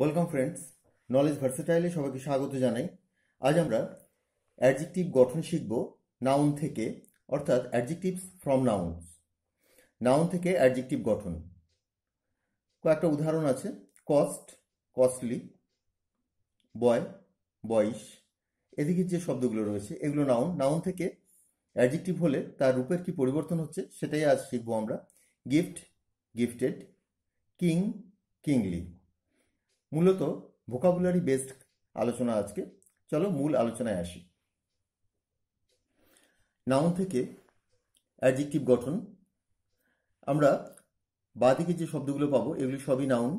welcome friends knowledge ভার্সেটাইলে সবাইকে স্বাগত জানাই আজ আমরা অ্যাডজেক্টিভ গঠন শিখব নাউন থেকে অর্থাৎ অ্যাডজেক্টিভস ফ্রম নাউনস নাউন থেকে অ্যাডজেক্টিভ গঠন কয়েকটা উদাহরণ আছে কস্ট কস্টলি বয় বয়স এদিকে যে শব্দগুলো রয়েছে এগুলো নাউন নাউন থেকে অ্যাডজেক্টিভ হলে তার রূপের কি পরিবর্তন হচ্ছে সেটাই আজ শিখবো আমরা গিফট গিফটেড কিং কিংলি মূলত ভোকাবুলারি বেসড আলোচনা আজকে চলো মূল আলোচনায় আসি নাউন থেকে অ্যাডজেক্টিভ গঠন আমরা বাদিকে যে শব্দগুলো পাবো এগুলি সবই নাউন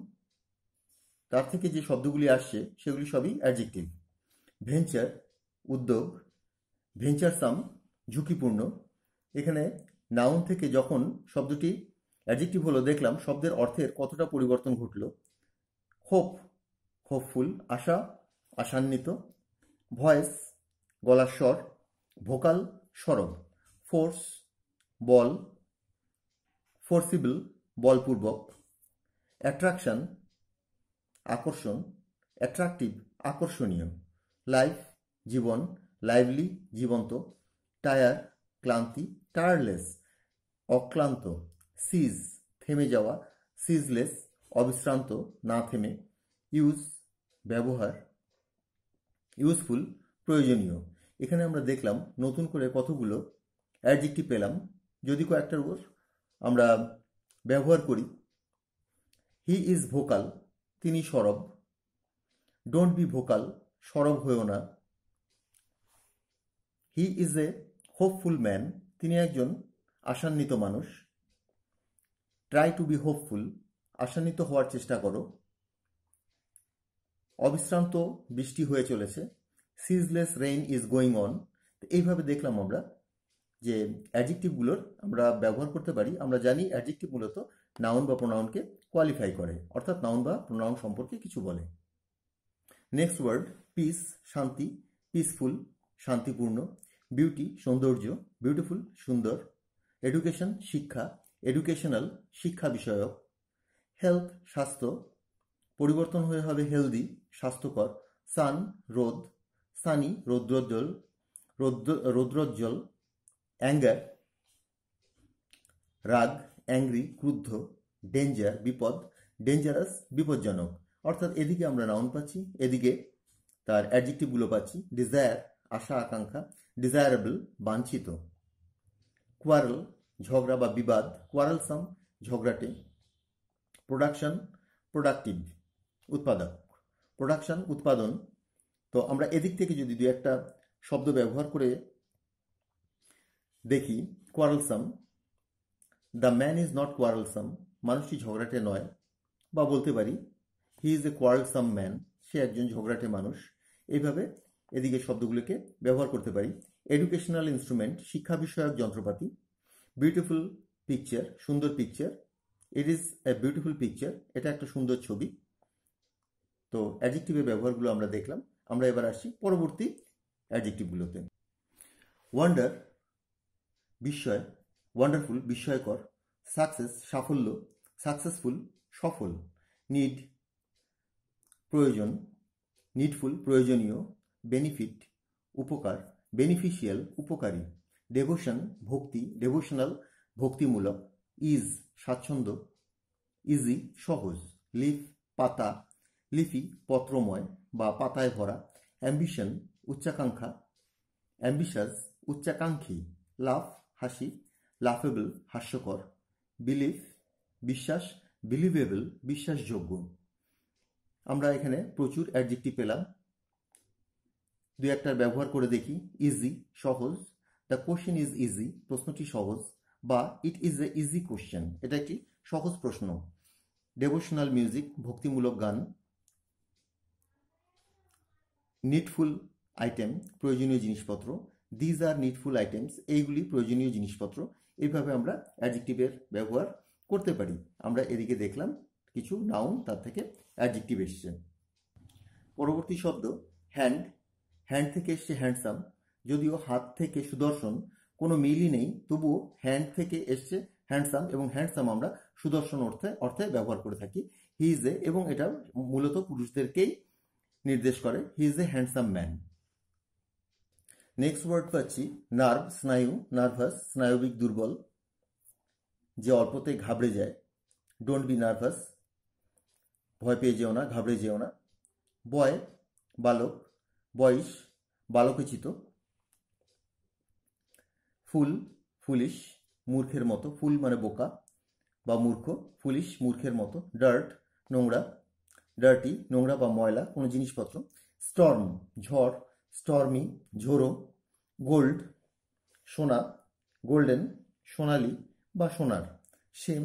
তার থেকে যে শব্দগুলি আসছে সেগুলি সবই অ্যাডজেক্টিভ ভেঞ্চার উদ্যোগ ভেঞ্চার সাম ঝুঁকিপূর্ণ এখানে নাউন থেকে যখন শব্দটি অ্যাডজেক্টিভ হলো দেখলাম শব্দের অর্থের কতটা পরিবর্তন ঘটল হোপ হোপফুল আশা আশান্বিত ভয়েস গলার স্বর ভোকাল সরব ফোর্স বল ফোর্সিবল বলপূর্বক অ্যাট্রাকশন আকর্ষণ অ্যাট্রাকটিভ আকর্ষণীয় লাইফ জীবন লাইভলি জীবন্ত টায়ার ক্লান্তি টায়ারলেস অক্লান্ত সিজ থেমে যাওয়া সিজলেস অবিশ্রান্ত না থেমে ইউজ ব্যবহার ইউজফুল প্রয়োজনীয় এখানে আমরা দেখলাম নতুন করে কতগুলো অ্যাডজেক্টিভ পেলাম যদি কয়েকটার উপর আমরা ব্যবহার করি হি ইজ ভোকাল তিনি সরব ডোন্ট বি ভোকাল সরব হয়েও না he is a hopeful man তিনি একজন আশান্বিত মানুষ ট্রাই টু বি হোপফুল আশান্বিত হওয়ার চেষ্টা করো অবিশ্রান্ত বৃষ্টি হয়ে চলেছে ceaseless rain is going on এইভাবে দেখলাম আমরা যে অ্যাডজেক্টিভগুলোর আমরা ব্যবহার করতে পারি আমরা জানি অ্যাডজেক্টিভ মূলত নাউন বা প্রোনাউনকে কোয়ালিফাই করে অর্থাৎ নাউন বা প্রোনাউন সম্পর্কে কিছু বলে নেক্সট ওয়ার্ড পিস শান্তি পিসফুল শান্তিপূর্ণ বিউটি সৌন্দর্য বিউটিফুল সুন্দর এডুকেশন শিক্ষা এডুকেশনাল শিক্ষা বিষয়ক হেলথ স্বাস্থ্য পরিবর্তন হয়ে হবে হেলদি স্বাস্থ্যকর সান রোদ সানি রৌদ্রোজ্জ্বল রৌদ্র রৌদ্রোজ্জ্বল অ্যাঙ্গার রাগ অ্যাংরি ক্রুদ্ধ ডেঞ্জার বিপদ ডেঞ্জারাস বিপজ্জনক অর্থাৎ এদিকে আমরা নাউন পাচ্ছি এদিকে তার অ্যাডজেক্টিভগুলো পাচ্ছি ডিজায়ার আশা আকাঙ্ক্ষা ডিজায়ারেবল বাঞ্ছিত কোয়ারল ঝগড়া বা বিবাদ কোয়ারলসাম ঝগড়াটে প্রোডাকশন প্রোডাক্টিভ উৎপাদক প্রোডাকশন উৎপাদন তো আমরা এদিক থেকে যদি দু একটা শব্দ ব্যবহার করে দেখি quarrelsome the man is not quarrelsome মানুষটি ঝগড়াটে নয় বা বলতে পারি হি ইজ এ কোয়ারলসাম ম্যান সে একজন ঝগড়াটে মানুষ এইভাবে এদিকে শব্দগুলোকে ব্যবহার করতে পারি এডুকেশনাল ইনস্ট্রুমেন্ট শিক্ষা বিষয়ক যন্ত্রপাতি বিউটিফুল পিকচার সুন্দর picture it is a beautiful picture এটা একটা সুন্দর ছবি তো অ্যাডজেক্টিভের ব্যবহারগুলো আমরা দেখলাম আমরা এবার আসছি পরবর্তী অ্যাডজেক্টিভগুলোতে ওয়ান্ডার বিস্ময় ওয়ান্ডারফুল বিস্ময়কর সাকসেস সাফল্য সাকসেসফুল সফল নিড প্রয়োজন নিডফুল প্রয়োজনীয় বেনিফিট উপকার বেনিফিশিয়াল উপকারী ডেভোশন ভক্তি ডেভোশনাল ভক্তিমূলক ইজ স্বাচ্ছন্দ্য ইজি সহজ লিফ পাতা লিফি পত্রময় বা পাতায় ভরা অ্যাম্বিশন উচ্চাকাঙ্ক্ষা অ্যাম্বিশাস উচ্চাকাঙ্ক্ষী লাফ হাসি লাফেবল হাস্যকর বিলিফ বিশ্বাস বিলিভেবল বিশ্বাসযোগ্য আমরা এখানে প্রচুর অ্যাডজেক্টিভ পেলাম দু একটার ব্যবহার করে দেখি ইজি সহজ দ্য কোশ্চেন ইজ ইজি প্রশ্নটি সহজ বা it is a easy question এটা একটি সহজ প্রশ্ন ডেভোশনাল মিউজিক ভক্তিমূলক গান নিডফুল আইটেম প্রয়োজনীয় জিনিসপত্র দিজ আর নিডফুল আইটেমস এইগুলি প্রয়োজনীয় জিনিসপত্র এইভাবে আমরা অ্যাডজেক্টিভের ব্যবহার করতে পারি আমরা এদিকে দেখলাম কিছু নাউন তার থেকে অ্যাডজেক্টিভ এসছে পরবর্তী শব্দ হ্যান্ড হ্যান্ড থেকে এসছে হ্যান্ডসাম যদিও হাত থেকে সুদর্শন কোনো মিলই নেই তবুও হ্যান্ড থেকে এসছে হ্যান্ডসাম এবং হ্যান্ডসাম আমরা সুদর্শন অর্থে অর্থে ব্যবহার করে থাকি হি ইজ এ এবং এটা মূলত পুরুষদেরকেই নির্দেশ করে he is a handsome man next word পাচ্ছি নার্ভ স্নায়ু নার্ভাস স্নায়বিক দুর্বল যে অল্পতে ঘাবড়ে যায় ডোন্ট বি নার্ভাস ভয় পেয়ে যেও না ঘাবড়ে যেও না বয় বালক বয়স বালকোচিত ফুল ফুলিশ মূর্খের মতো ফুল মানে বোকা বা মূর্খ ফুলিশ মূর্খের মতো ডার্ট নোংরা ডার্টি নোংরা বা ময়লা কোনো জিনিসপত্র স্টর্ম ঝড় স্টর্মি ঝোড়ো গোল্ড সোনা গোল্ডেন সোনালি বা সোনার শেম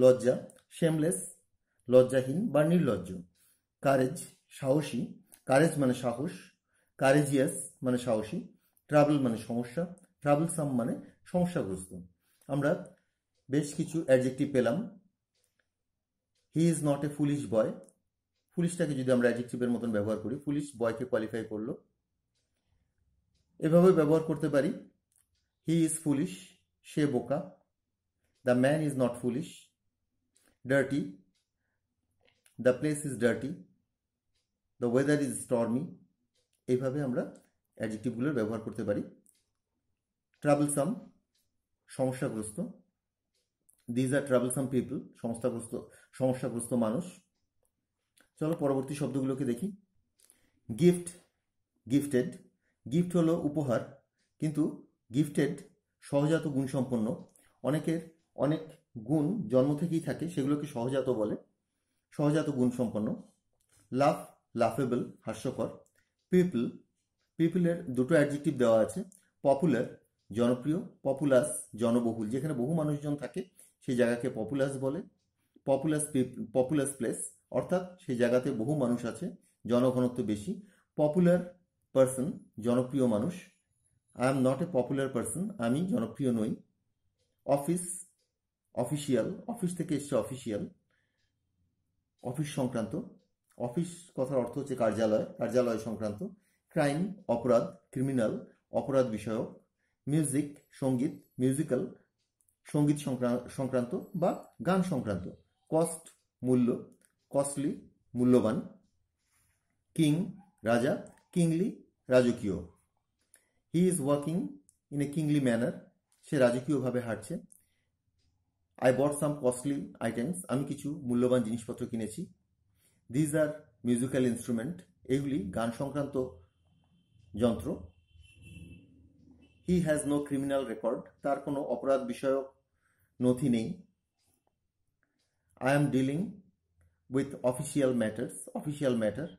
লজ্জা শেমলেস লজ্জাহীন বা নির্লজ্জ কারেজ সাহসী কারেজ মানে সাহস কারেজিয়াস মানে সাহসী ট্রাভেল মানে সমস্যা সাম মানে সমস্যাগ্রস্ত আমরা বেশ কিছু অ্যাডজেক্টিভ পেলাম he is not a foolish boy ফুলিশটাকে যদি আমরা অ্যাডজেক্টিভের মতন ব্যবহার করি ফুলিশ বয়কে কোয়ালিফাই করলো এভাবে ব্যবহার করতে পারি হি ইজ ফুলিশ সে বোকা the man is not foolish dirty the place is dirty the weather is stormy এইভাবে আমরা অ্যাডজেক্টিভগুলোর ব্যবহার করতে পারি ট্রাভেলসাম সমস্যাগ্রস্ত দিজ আর ট্রাভেলসাম পিপল সমস্যাগ্রস্ত সমস্যাগ্রস্ত মানুষ চলো পরবর্তী শব্দগুলোকে দেখি গিফট গিফটেড গিফট হলো উপহার কিন্তু গিফটেড সহজাত গুণসম্পন্ন অনেকের অনেক গুণ জন্ম থেকেই থাকে সেগুলোকে সহজাত বলে সহজাত গুণসম্পন্ন লাফ লাফেবল হাস্যকর পিপল পিপলের দুটো অ্যাডজেক্টিভ দেওয়া আছে পপুলার জনপ্রিয় পপুলাস জনবহুল যেখানে বহু মানুষজন থাকে সেই জায়গাকে পপুলাস বলে পপুলাস পপুলাস প্লেস অর্থাৎ সেই জায়গাতে বহু মানুষ আছে জনঘনত্ব বেশি পপুলার পার্সন জনপ্রিয় মানুষ I am not a popular person আমি জনপ্রিয় নই অফিস অফিসিয়াল অফিস থেকে এসছে অফিসিয়াল অফিস সংক্রান্ত অফিস কথার অর্থ হচ্ছে কার্যালয় কার্যালয় সংক্রান্ত ক্রাইম অপরাধ ক্রিমিনাল অপরাধ বিষয়ক মিউজিক সঙ্গীত মিউজিক্যাল সঙ্গীত সংক্রান্ত বা গান সংক্রান্ত কস্ট মূল্য কস্টলি মূল্যবান কিং রাজা কিংলি রাজকীয় he is working in a kingly manner সে রাজকীয়ভাবে হাঁটছে I bought some costly items আমি কিছু মূল্যবান জিনিসপত্র কিনেছি দিজ আর মিউজিক্যাল ইনস্ট্রুমেন্ট এগুলি গান সংক্রান্ত যন্ত্র he has no criminal record তার কোনো অপরাধ বিষয়ক নথি নেই I am dealing with official matters official matter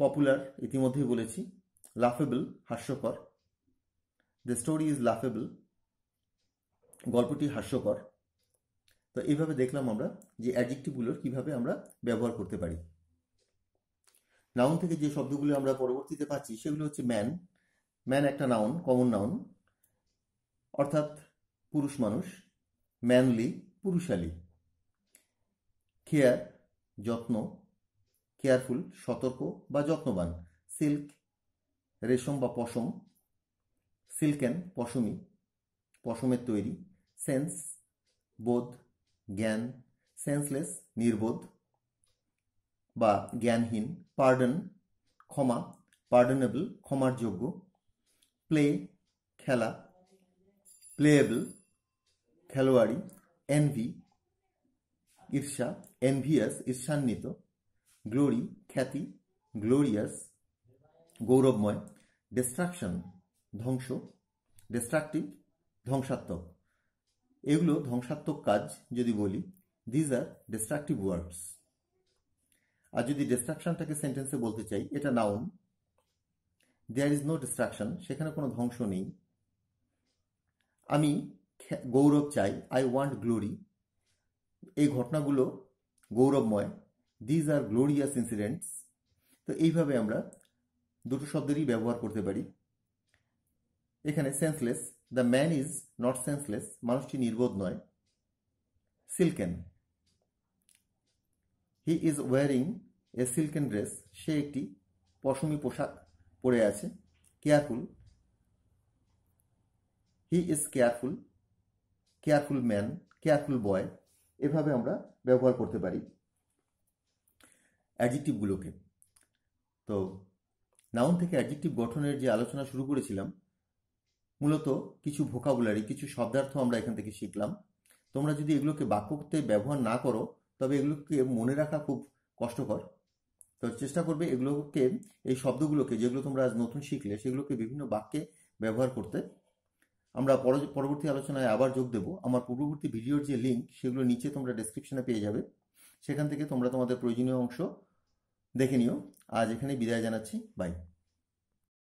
popular ইতিমধ্যেই বলেছি লাফেবল হাস্যকর দ্য স্টোরি ইজ লাফেবল গল্পটি হাস্যকর তো এইভাবে দেখলাম আমরা যে অ্যাডিকটিভগুলোর কিভাবে আমরা ব্যবহার করতে পারি নাউন থেকে যে শব্দগুলো আমরা পরবর্তীতে পাচ্ছি সেগুলো হচ্ছে ম্যান ম্যান একটা নাউন কমন নাউন অর্থাৎ পুরুষ মানুষ ম্যানলি পুরুষালী কেয়ার যত্ন কেয়ারফুল সতর্ক বা যত্নবান সিল্ক রেশম বা পশম সিল্কেন পশমি পশমের তৈরি সেন্স বোধ জ্ঞান সেন্সলেস নির্বোধ বা জ্ঞানহীন পার্ডন ক্ষমা পার্ডনেবল ক্ষমার যোগ্য প্লে খেলা প্লেয়েবল খেলোয়াড়ি এনভি ঈর্ষা এনভিয়াস ঈর্ষান্বিত গ্লোরি খ্যাতি গ্লোরিয়াস গৌরবময় ডিস্ট্রাকশন ধ্বংস ডিস্ট্রাকটিভ ধ্বংসাত্মক এগুলো ধ্বংসাত্মক কাজ যদি বলি দিজ আর ডিস্ট্রাকটিভ ওয়ার্ডস আর যদি ডিস্ট্রাকশনটাকে সেন্টেন্সে বলতে চাই এটা noun there is no destruction সেখানে কোনো ধ্বংস নেই আমি গৌরব চাই আই ওয়ান্ট গ্লোরি এই ঘটনাগুলো গৌরবময় দিজ আর গ্লোরিয়াস ইনসিডেন্টস তো এইভাবে আমরা দুটো শব্দেরই ব্যবহার করতে পারি এখানে senseless the man is not senseless মানুষটি নির্বোধ নয় silken he is wearing a silken dress সে একটি পশমি পোশাক পড়ে আছে careful he is careful careful man careful boy এভাবে আমরা ব্যবহার করতে পারি অ্যাডজেক্টিভগুলোকে তো নাউন থেকে অ্যাডজেক্টিভ গঠনের যে আলোচনা শুরু করেছিলাম মূলত কিছু ভোকাবুলারি কিছু শব্দার্থ আমরা এখান থেকে শিখলাম তোমরা যদি এগুলোকে বাক্যতে ব্যবহার না করো তবে এগুলোকে মনে রাখা খুব কষ্টকর তো চেষ্টা করবে এগুলোকে এই শব্দগুলোকে যেগুলো তোমরা আজ নতুন শিখলে সেগুলোকে বিভিন্ন বাক্যে ব্যবহার করতে আমরা পরবর্তী আলোচনায় আবার যোগ দেব আমার পূর্ববর্তী ভিডিওর যে লিঙ্ক সেগুলো নিচে তোমরা ডেসক্রিপশনে পেয়ে যাবে সেখান থেকে তোমরা তোমাদের প্রয়োজনীয় অংশ দেখে নিও আজ এখানে বিদায় জানাচ্ছি বাই